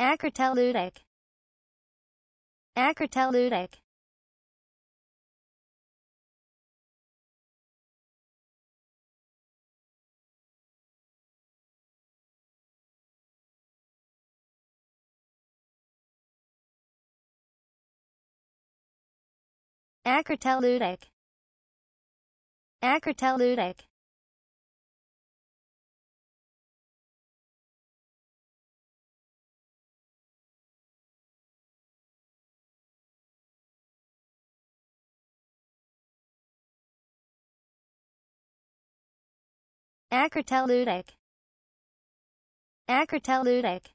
Acroteludic Acroteludic Acroteludic Acroteludic Acroteludic Acroteludic